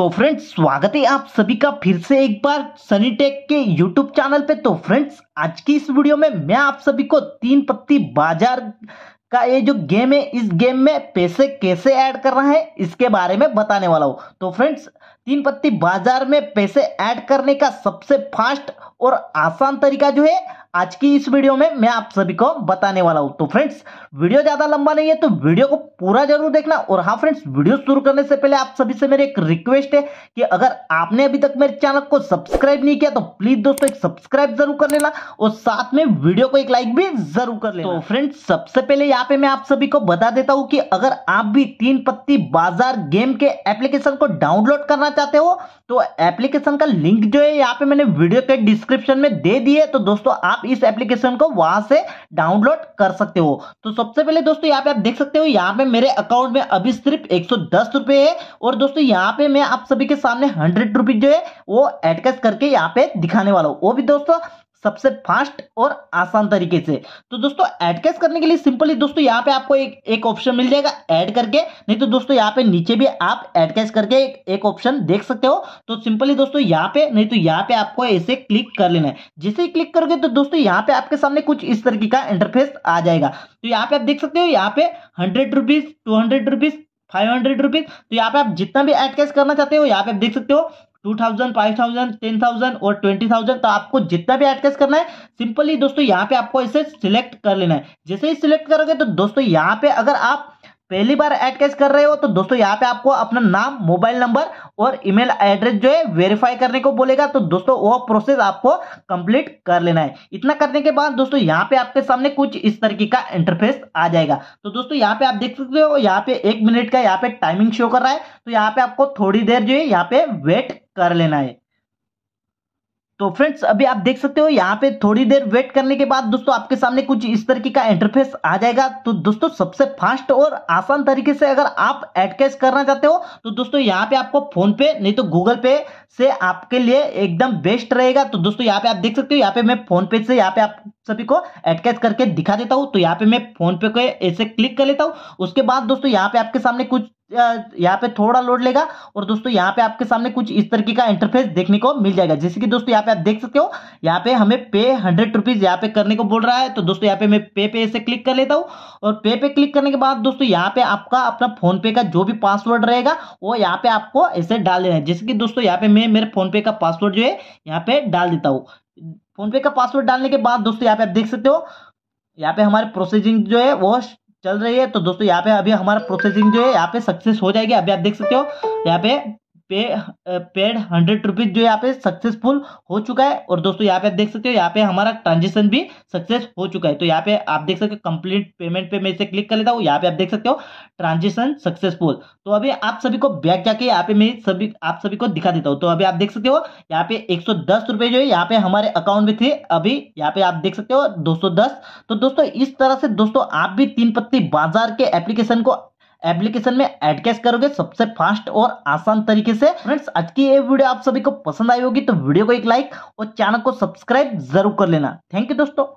तो फ्रेंड्स स्वागत है आप सभी का फिर से एक बार सनी टेक के यूट्यूब चैनल पे तो फ्रेंड्स आज की इस वीडियो में मैं आप सभी को तीन पत्ती बाजार का ये जो गेम है इस गेम में पैसे कैसे ऐड करना है इसके बारे में बताने वाला हूँ तो फ्रेंड्स तीन पत्ती बाजार में पैसे ऐड करने का सबसे फास्ट और आसान तरीका जो है आज की इस वीडियो में मैं आप सभी को बताने वाला हूं तो फ्रेंड्स वीडियो ज्यादा लंबा नहीं है तो वीडियो को पूरा जरूर देखना और हाँ फ्रेंड्स वीडियो शुरू करने से पहले आप सभी से मेरी एक रिक्वेस्ट है कि अगर आपने अभी तक मेरे चैनल को सब्सक्राइब नहीं किया तो प्लीज दोस्तों एक सब्सक्राइब जरूर कर लेना और साथ में वीडियो को एक लाइक भी जरूर कर लेना तो फ्रेंड्स सबसे पहले यहाँ पे मैं आप सभी को बता देता हूँ कि अगर आप भी तीन पत्ती बाजार गेम के एप्लीकेशन को डाउनलोड करना चाहते हो तो एप्लीकेशन का लिंक जो है यहाँ पे मैंने वीडियो के डिस्क्रिप्शन में दे दिए तो दोस्तों आप इस एप्लीकेशन को वहां से डाउनलोड कर सकते हो तो सबसे पहले दोस्तों यहाँ पे आप देख सकते हो यहाँ पे मेरे अकाउंट में अभी सिर्फ एक रुपए है और दोस्तों यहाँ पे मैं आप सभी के सामने हंड्रेड जो है वो एडकस करके यहाँ पे दिखाने वाला हूँ वो भी दोस्तों सबसे फास्ट और आसान तरीके से तो दोस्तों ऐड कैश करने के लिए सिंपली दोस्तों यहाँ पे आपको एक एक ऑप्शन मिल जाएगा ऐड करके नहीं तो दोस्तों यहाँ पे नीचे भी आप ऐड कैश करके एक ऑप्शन देख सकते हो तो सिंपली दोस्तों यहाँ पे नहीं तो यहाँ पे आपको ऐसे क्लिक कर लेना है जैसे ही क्लिक करोगे तो दोस्तों यहाँ पे आपके सामने कुछ इस तरीके का इंटरफेस आ जाएगा तो यहाँ पे आप देख सकते हो यहाँ पे hundred rupees two hundred rupees five hundred rupees तो यहाँ पे आप जितना भी एड कैश करना चाहते हो यहाँ पे आप देख सकते हो two thousand five thousand ten thousand और ट्वेंटी थाउजेंड तो आपको जितना भी एडकास्ट करना है सिंपली दोस्तों यहाँ पे आपको इसे सिलेक्ट कर लेना है जैसे ही सिलेक्ट करोगे तो दोस्तों यहाँ पे अगर आप पहली बार एड कर रहे हो तो दोस्तों यहाँ पे आपको अपना नाम मोबाइल नंबर और ईमेल एड्रेस जो है वेरीफाई करने को बोलेगा तो दोस्तों वो प्रोसेस आपको कंप्लीट कर लेना है इतना करने के बाद दोस्तों यहाँ पे आपके सामने कुछ इस तरीके का इंटरफेस आ जाएगा तो दोस्तों यहाँ पे आप देख सकते हो यहाँ पे एक मिनट का यहाँ पे टाइमिंग शो कर रहा है तो यहाँ पे आपको थोड़ी देर जो है यहाँ पे वेट कर लेना है तो फ्रेंड्स अभी आप देख सकते हो यहाँ पे थोड़ी देर वेट करने के बाद दोस्तों आपके सामने कुछ इस तरीके का इंटरफेस आ जाएगा तो दोस्तों सबसे फास्ट और आसान तरीके से अगर आप एड कैश करना चाहते हो तो दोस्तों यहाँ पे आपको फोन पे नहीं तो गूगल पे से आपके लिए एकदम बेस्ट रहेगा तो दोस्तों यहाँ पे आप देख सकते हो यहाँ पे मैं फोन पे से यहाँ पे आप सभी को एड कैश करके दिखा देता हूँ तो यहाँ पे मैं फोन पे को ऐसे क्लिक कर लेता हूँ उसके बाद दोस्तों यहाँ पे आपके सामने कुछ यहाँ पे थोड़ा लोड लेगा और दोस्तों यहाँ पे आपके सामने कुछ इस तरीके का इंटरफेस देखने को मिल जाएगा जैसे कि दोस्तों यहाँ पे आप देख सकते हो यहाँ पे हमें पे हंड्रेड रुपीज यहाँ पे करने को बोल रहा है तो दोस्तों यहाँ पे मैं पे पे से क्लिक कर लेता हूँ और पे पे क्लिक करने के बाद दोस्तों यहाँ पे आपका अपना फोन पे का जो भी पासवर्ड रहेगा वो यहाँ पे आपको ऐसे डाल देना है जैसे कि दोस्तों यहाँ पे मैं मेरे फोन पे का पासवर्ड जो है यहाँ पे डाल देता हूँ फोन पे का पासवर्ड डालने के बाद दोस्तों यहाँ पे आप देख सकते हो यहाँ पे हमारे प्रोसेसिंग जो है वो चल रही है तो दोस्तों यहाँ पे अभी हमारा प्रोसेसिंग जो है यहाँ पे सक्सेस हो जाएगी अभी आप देख सकते हो यहाँ पे पे पेड हंड्रेड रुपीज जो यहाँ पे सक्सेसफुल हो चुका है और दोस्तों यहाँ पे आप देख सकते हो यहाँ पे हमारा ट्रांजेक्शन भी सक्सेस हो चुका है तो यहाँ पे आप देख सकते हो कंप्लीट पेमेंट पे मैं इसे क्लिक कर लेता हूँ यहाँ पे आप देख सकते हो ट्रांजेक्शन सक्सेसफुल तो अभी आप सभी को बैक जाके यहाँ पे मैं सभी आप सभी को दिखा देता हूँ तो अभी आप देख सकते हो यहाँ पे एक रुपए जो है यहाँ पे हमारे अकाउंट में थे अभी यहाँ पे आप देख सकते हो दो तो दोस्तों इस तरह से दोस्तों आप भी तीन पत्ती बाजार के एप्लीकेशन को एप्लीकेशन में एड कैश करोगे सबसे फास्ट और आसान तरीके से फ्रेंड्स आज की ये वीडियो आप सभी को पसंद आई होगी तो वीडियो को एक लाइक और चैनल को सब्सक्राइब जरूर कर लेना थैंक यू दोस्तों